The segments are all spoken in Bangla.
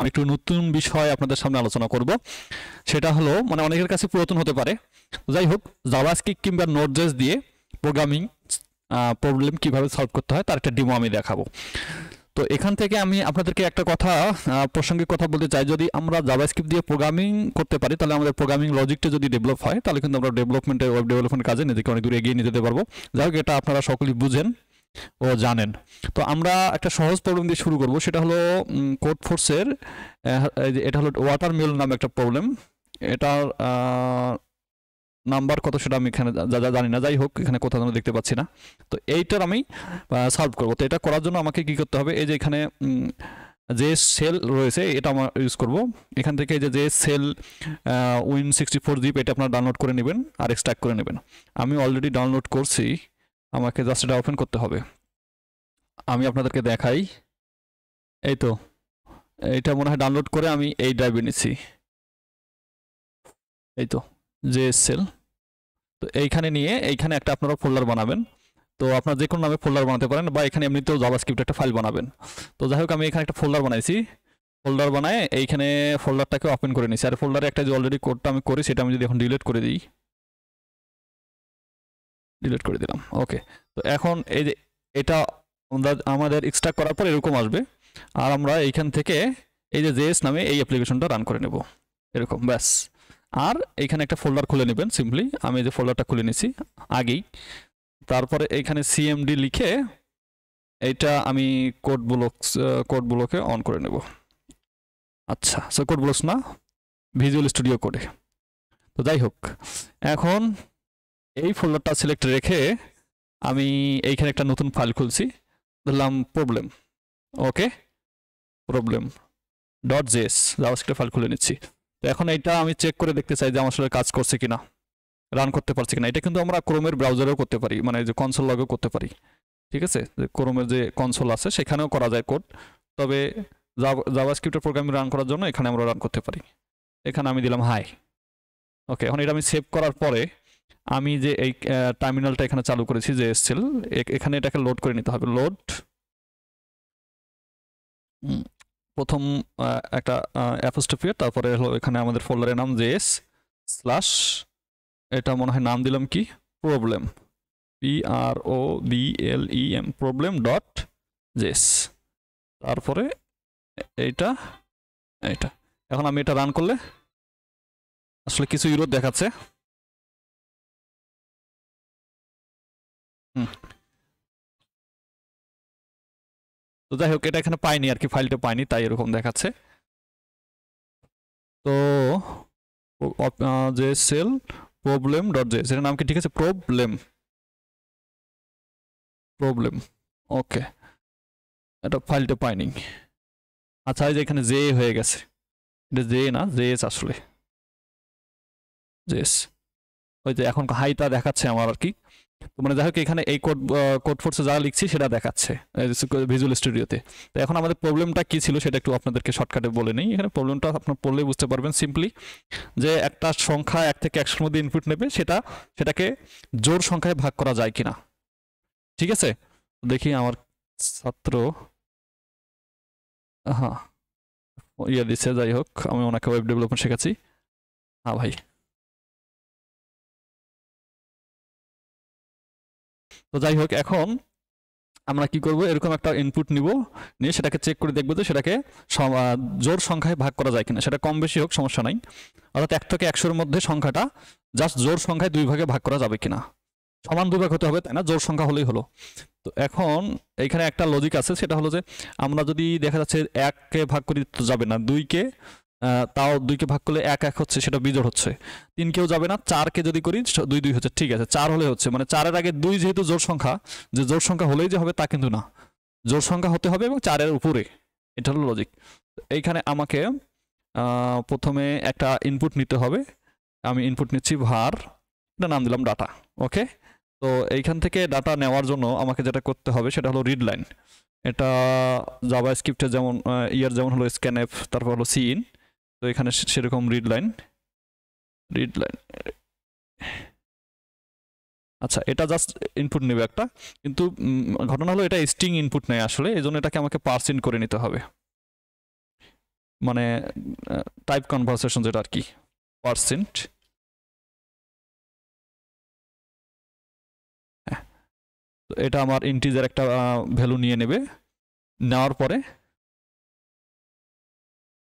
আমি একটু নতুন বিষয় আপনাদের সামনে আলোচনা করব সেটা হলো মানে অনেকের কাছে পুরাতন হতে পারে যাই হোক জাভাস্কিক কিংবা নোটজেস দিয়ে প্রোগ্রামিং প্রবলেম কিভাবে সলভ করতে হয় তার একটা ডিমো আমি দেখাবো তো এখান থেকে আমি আপনাদেরকে একটা কথা প্রসঙ্গিক কথা বলতে চাই যদি আমরা জাভাস্ক্রিপ্ট দিয়ে প্রোগ্রামিং করতে পারি তাহলে আমাদের প্রোগ্রামিং লজিকটা যদি ডেভেলপ হয় তাহলে কিন্তু আমরা ডেভেলপমেন্টের ওয়েব ডেভেলপমেন্ট কাজে নিজেকে অনেক দূরে এগিয়ে নিতে পারবো যাই হোক এটা আপনারা সকলেই বুঝেন ও জানেন তো আমরা একটা সহজ প্রবলেম দিয়ে শুরু করব সেটা হলো কোড ফোর্সের এটা হলো ওয়াটার মিল নামে একটা প্রবলেম এটার নাম্বার কত সেটা আমি এখানে জানি না যাই হোক এখানে কোথাও যেন দেখতে পাচ্ছি না তো এইটার আমি সলভ করব তো এটা করার জন্য আমাকে কি করতে হবে এই যে এখানে যে সেল রয়েছে এটা আমরা ইউজ করব এখান থেকে যে যে cell win sixty four zip এটা আপনারা ডাউনলোড করে নেবেন আর এক্সট্রাক্ট করে নেবেন আমি অলরেডি ডাউনলোড করছি আমাকে জাস্ট এটা ওপেন করতে হবে আমি আপনাদেরকে দেখাই এই তো এটা মনে হয় ডাউনলোড করে আমি এই ড্রাইভে নিচ্ছি এই তো সেল তো এইখানে নিয়ে এইখানে একটা আপনারা ফোল্ডার বানাবেন তো আপনারা যে কোনো নামে ফোল্ডার বানাতে পারেন বা এখানে এমনিতেও জাভাস্ক্রিপ্ট একটা ফাইল বানাবেন তো যাই হোক আমি এখানে একটা ফোল্ডার বানাইছি ফোল্ডার বানায় এইখানে ফোল্ডারটাকে ওপেন করে নিছি আর ফোল্ডারে একটা যে অলরেডি কোডটা আমি করি সেটা আমি যদি এখন ডিলিট করে দিই ডিলিট করে দিলাম ওকে তো এখন এই যে এটা আমাদের এক্সট্রা করার পর এরকম আসবে আর আমরা এইখান থেকে এই যে জেএস নামে এই অ্যাপ্লিকেশনটা রান করে নেব এরকম ব্যাস আর এখানে একটা ফোল্ডার খুলে নেবেন সিম্পলি আমি যে ফোল্ডারটা খুলে নিছি আগেই তারপরে এইখানে সিএমডি লিখে এইটা আমি কোড ব্লক কোড ব্লকে অন করে নেব আচ্ছা সো কোড ব্লকস না ভিজুয়াল স্টুডিও কোডে তো যাই হোক এখন এই ফোল্ডারটা সিলেক্ট রেখে আমি এইখানে একটা নতুন ফাইল খুলছি ধরলাম problem okay problem dot JS javascript file খুলে নিচ্ছি তো এখন এইটা আমি চেক করে দেখতে চাই যে আমার সাথে কাজ করছে কিনা রান করতে পারছি কিনা এটা কিন্তু আমরা ক্রোমের ব্রাউজারেও করতে পারি মানে যে কনসোল লগেও করতে পারি ঠিক আছে যে ক্রোমের যে কনসোল আছে সেখানেও করা যায় কোড তবে জাভাস্ক্রিপ্টের প্রোগ্রাম রান করার জন্য এখানে আমরা রান করতে পারি এখানে আমি দিলাম হাই ওকে এখন এটা আমি সেভ করার পরে আমি যে এই টার্মিনালটা এখানে চালু করেছি যে এসছিল এখানে এটাকে লোড করে নিতে হবে লোড প্রথম একটা অ্যাপোস্টোপিয়া তারপরে হলো এখানে আমাদের ফোল্ডারের নাম যে এস স্ল্যাশ এটা মনে হয় নাম দিলাম কি problem P R O B L E M problem dot JS তারপরে এইটা এইটা এখন আমি এটা রান করলে আসলে কিছু ইউরোপ দেখাচ্ছে তো যাই হোক এটা এখানে পাইনি আর কি ফাইলটা পাইনি তাই এরকম দেখাচ্ছে তো যে সেল প্রবলেম ডট জে এর নাম কি ঠিক আছে প্রবলেম প্রবলেম ওকে এটা ফাইলটা পাইনি আচ্ছা এই যে এখানে জে হয়ে গেছে এটা জে না জেস আসলে জেস ওই যে এখন হাইটা দেখাচ্ছে আমার আর কি মানে যাই হোক এখানে এই কোড কোড ফোর্সে যা লিখছি সেটা দেখাচ্ছে ভিজুয়াল স্টুডিওতে তো এখন আমাদের প্রবলেমটা কি ছিল সেটা একটু আপনাদেরকে শর্টকাটে বলে নিই এখানে প্রবলেমটা আপনার পড়লেই বুঝতে পারবেন সিম্পলি যে একটা সংখ্যা এক থেকে একশোর মধ্যে ইনপুট নেবে সেটা সেটাকে জোর সংখ্যায় ভাগ করা যায় কিনা ঠিক আছে দেখি আমার ছাত্র হ্যাঁ ইয়ে দিচ্ছে যাই হোক আমি ওনাকে ওয়েব ডেভেলপমেন্ট শেখাচ্ছি হ্যাঁ ভাই তো যাই হোক এখন আমরা কি করব এরকম একটা ইনপুট নিব নিয়ে সেটাকে চেক করে দেখবো যে সেটাকে জোর সংখ্যায় ভাগ করা যায় কিনা সেটা কম বেশি হোক সমস্যা নাই অর্থাৎ এক থেকে একশোর মধ্যে সংখ্যাটা জাস্ট জোর সংখ্যায় দুই ভাগে ভাগ করা যাবে কিনা সমান দুই ভাগ হতে হবে তাই না জোর সংখ্যা হলেই হলো তো এখন এখানে একটা লজিক আছে সেটা হলো যে আমরা যদি দেখা যাচ্ছে এককে ভাগ করি যাবে না দুইকে তাও দুইকে ভাগ করলে এক এক হচ্ছে সেটা বিজোড় হচ্ছে কেউ যাবে না চারকে যদি করি দুই দুই হচ্ছে ঠিক আছে চার হলে হচ্ছে মানে চারের আগে দুই যেহেতু জোর সংখ্যা যে জোর সংখ্যা হলেই যে হবে তা কিন্তু না জোর সংখ্যা হতে হবে এবং চারের উপরে এটা হলো লজিক এইখানে আমাকে প্রথমে একটা ইনপুট নিতে হবে আমি ইনপুট নিচ্ছি ভার এটা নাম দিলাম ডাটা ওকে তো এইখান থেকে ডাটা নেওয়ার জন্য আমাকে যেটা করতে হবে সেটা হলো রিড লাইন এটা জাবা স্ক্রিপ্টের যেমন ইয়ার যেমন হলো স্ক্যান অ্যাপ তারপর হলো সি ইন তো এখানে সেরকম রিড লাইন রিড লাইন আচ্ছা এটা জাস্ট ইনপুট নেবে একটা কিন্তু ঘটনা হলো এটা স্ট্রিং ইনপুট নেয় আসলে এই জন্য এটাকে আমাকে পার্সিন করে নিতে হবে মানে টাইপ কনভারসেশন যেটা আর কি পার্সেন্ট হ্যাঁ, এটা আমার ইন্টিজার একটা ভ্যালু নিয়ে নেবে নেওয়ার পরে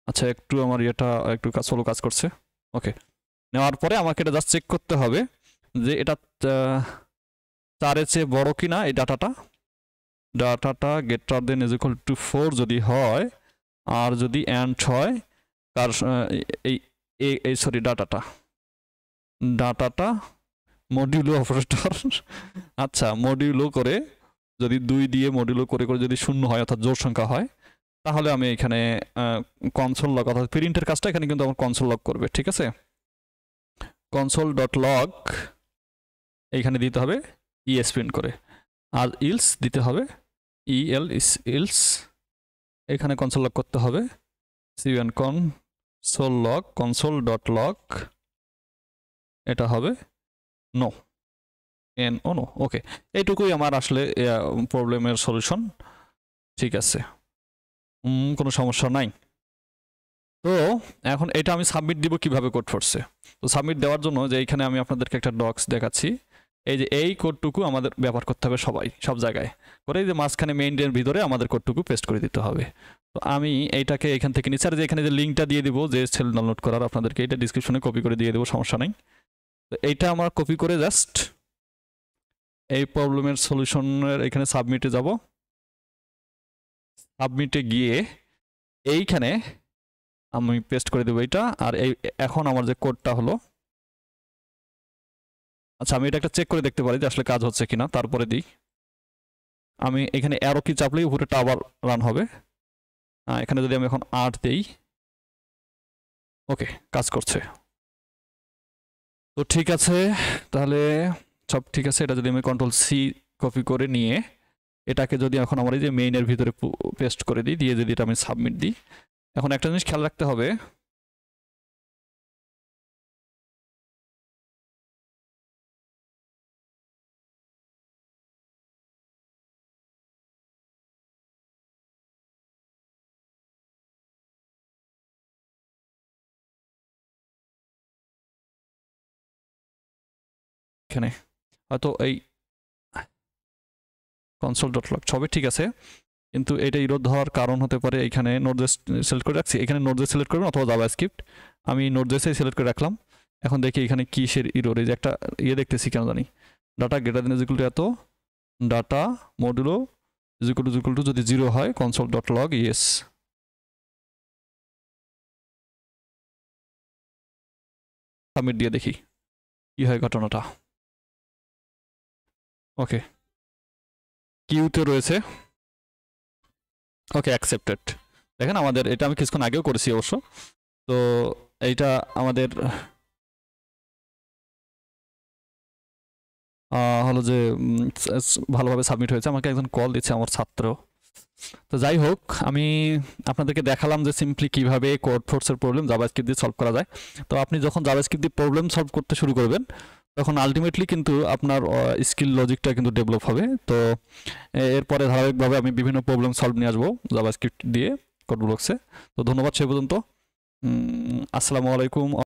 আচ্ছা একটু আমার এটা একটু সোলো কাজ করছে ওকে নেওয়ার পরে আমাকে এটা জাস্ট চেক করতে হবে যে এটা চারের চেয়ে বড় কি না এই ডাটাটা ডাটাটা greater than is equal to four যদি হয় আর যদি অ্যান্ড হয় তার এই এই সরি ডাটাটা ডাটাটা মডিউলো অপারেটর আচ্ছা মডিউলো করে যদি দুই দিয়ে মডিউলো করে করে যদি শূন্য হয় অর্থাৎ জোর সংখ্যা হয় তাহলে আমি এখানে কনসোল লগ অর্থাৎ প্রিন্টের কাজটা এখানে কিন্তু আমার কনসোল লগ করবে ঠিক আছে কনসোল ডট লগ এইখানে দিতে হবে ইএস প্রিন্ট করে আর ইলস দিতে হবে ইএল ইলস এখানে কনসোল লগ করতে হবে সিউএন console log console dot log এটা হবে no N O no okay এইটুকুই আমার আসলে প্রবলেমের সলিউশন ঠিক আছে কোনো সমস্যা নাই তো এখন এটা আমি সাবমিট দিব কিভাবে কোড ফোর্সে তো সাবমিট দেওয়ার জন্য যে এইখানে আমি আপনাদেরকে একটা ডক্স দেখাচ্ছি এই যে এই কোডটুকু আমাদের ব্যবহার করতে হবে সবাই সব জায়গায় করে যে মাঝখানে মেইনের ভিতরে আমাদের কোডটুকু পেস্ট করে দিতে হবে তো আমি এইটাকে এখান থেকে নিচে আর যে এখানে যে লিঙ্কটা দিয়ে দেবো যে সেল ডাউনলোড করার আপনাদেরকে এটা ডিসক্রিপশনে কপি করে দিয়ে দেবো সমস্যা নেই তো এইটা আমার কপি করে জাস্ট এই প্রবলেমের সলিউশনের এখানে সাবমিটে যাব সাবমিটে গিয়ে এইখানে আমি পেস্ট করে দেবো এটা আর এই এখন আমার যে কোডটা হলো আচ্ছা আমি এটা একটা চেক করে দেখতে পারি যে আসলে কাজ হচ্ছে কিনা তারপরে দিই আমি এখানে অ্যারো কি চাপলেই উপরে টাওয়ার রান হবে এখানে যদি আমি এখন আট দেই ওকে কাজ করছে তো ঠিক আছে তাহলে সব ঠিক আছে এটা যদি আমি কন্ট্রোল সি কপি করে নিয়ে এটাকে যদি এখন আমার এই যে মেইনের ভিতরে পেস্ট করে দিই দিয়ে যদি এটা আমি সাবমিট দিই এখন একটা জিনিস খেয়াল রাখতে হবে এখানে হয়তো এই কনসোল ডট লগ সবই ঠিক আছে কিন্তু এটা ইরোধ হওয়ার কারণ হতে পারে এখানে নোটজেস সিলেক্ট করে রাখছি এখানে নোটজেস সিলেক্ট করবেন অথবা দাবা স্ক্রিপ্ট আমি নোটজেসে সিলেক্ট করে রাখলাম এখন দেখি এখানে কিসের ইরোর এই যে একটা ইয়ে দেখতেছি কেন জানি data greater than is equal to এত data modulo is equal to is equal to যদি জিরো হয় console dot log yes submit দিয়ে দেখি কী হয় ঘটনাটা ওকে কিউতে রয়েছে ওকে অ্যাকসেপ্টেড দেখেন আমাদের এটা আমি কিছুক্ষণ আগেও করেছি অবশ্য তো এইটা আমাদের হলো যে ভালোভাবে সাবমিট হয়েছে আমাকে একজন কল দিচ্ছে আমার ছাত্র তো যাই হোক আমি আপনাদেরকে দেখালাম যে সিম্পলি কীভাবে কোর্ট ফোর্সের প্রবলেম জাবাজকিপ দিয়ে সলভ করা যায় তো আপনি যখন জাবাজকিপ দিয়ে প্রবলেম সলভ করতে শুরু করবেন তখন আলটিমেটলি কিন্তু আপনার স্কিল লজিকটা কিন্তু ডেভেলপ হবে তো এরপরে ধারাবাহিকভাবে আমি বিভিন্ন প্রবলেম সলভ নিয়ে আসবো জাভাস্ক্রিপ্ট দিয়ে কোড ব্লকসে তো ধন্যবাদ সে পর্যন্ত আসসালামু আলাইকুম